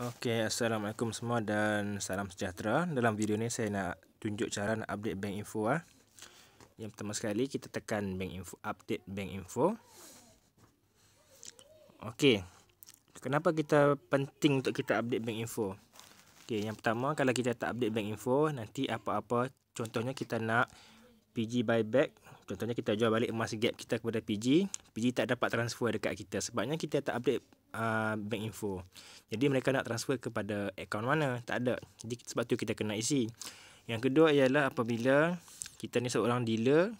Okey, assalamualaikum semua dan salam sejahtera. Dalam video ni saya nak tunjuk cara nak update bank info ah. Yang pertama sekali kita tekan bank info update bank info. Okey. Kenapa kita penting untuk kita update bank info? Okey, yang pertama kalau kita tak update bank info, nanti apa-apa contohnya kita nak PG buyback, contohnya kita jual balik emas gap kita kepada PG, PG tak dapat transfer dekat kita sebabnya kita tak update Uh, bank info. Jadi mereka nak transfer kepada akaun mana? Tak ada. Jadi sebab tu kita kena isi. Yang kedua ialah apabila kita ni seorang dealer.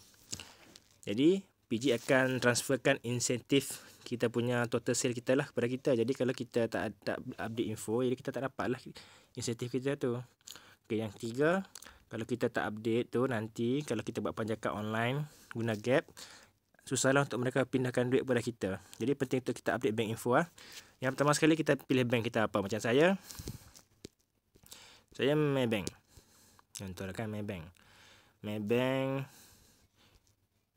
Jadi PG akan transferkan insentif kita punya total sale kita lah kepada kita. Jadi kalau kita tak tak update info, jadi kita tak dapat lah insentif kita tu. Okey, yang ketiga, kalau kita tak update tu nanti kalau kita buat panjakan online guna gap, susahlah untuk mereka pindahkan duit kepada kita. Jadi penting untuk kita update bank info ah. Yang pertama sekali kita pilih bank kita apa. Macam saya saya Maybank. Contohlah kan Maybank. Maybank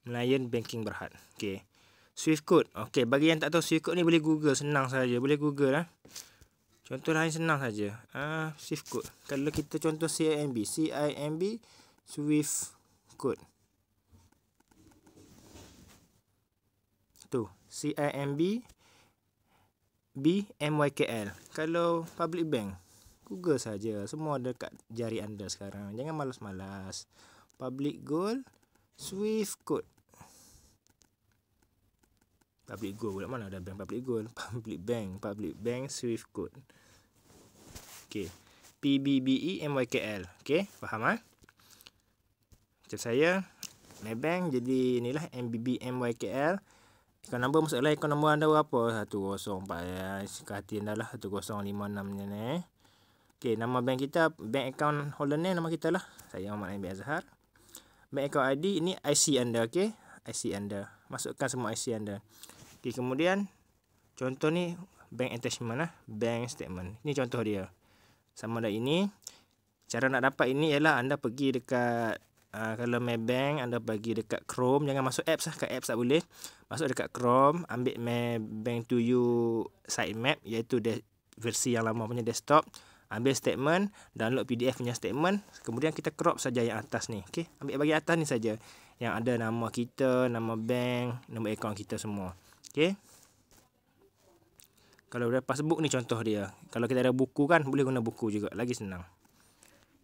Melayan Banking Berhad. Okay, Swift code. Okay, bagi yang tak tahu Swift code ni boleh Google senang saja. Boleh Google lah. Contoh lain senang saja. Ah, Swift code. Kalau kita contoh CIMB, CIMB Swift code. satu CIMB BMYKL kalau public bank google saja semua ada kat jari anda sekarang jangan malas-malas public gold swift code public gold pula mana ada bank public gold public bank public bank swift code okey PBBE MYKL okey faham ah ha? macam saya Maybank jadi inilah MBB MYKL kau nombor masalah kau nombor anda berapa? 104 ya. Suka hati anda lah. 1056 ni ni. Eh. Okay, nama bank kita. Bank account holder ni nama kita lah. Saya Muhammad Nabi Azhar. Bank account ID ini IC anda. Okay. IC anda. Masukkan semua IC anda. Okay, kemudian. Contoh ni. Bank attachment lah. Bank statement. Ini contoh dia. Sama dah ini. Cara nak dapat ini ialah anda pergi dekat Uh, kalau Maybank anda bagi dekat Chrome jangan masuk apps lah ke apps tak boleh masuk dekat Chrome ambil Maybank to you sitemap iaitu de- versi yang lama punya desktop ambil statement download PDF punya statement kemudian kita crop saja yang atas ni okay ambil bagi atas ni saja yang ada nama kita nama bank nama akaun kita semua okay kalau ada passbook ni contoh dia kalau kita ada buku kan boleh guna buku juga lagi senang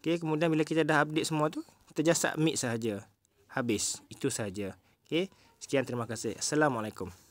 okey kemudian bila kita dah update semua tu Terjah submit sahaja. Habis. Itu sahaja. Okay. Sekian terima kasih. Assalamualaikum.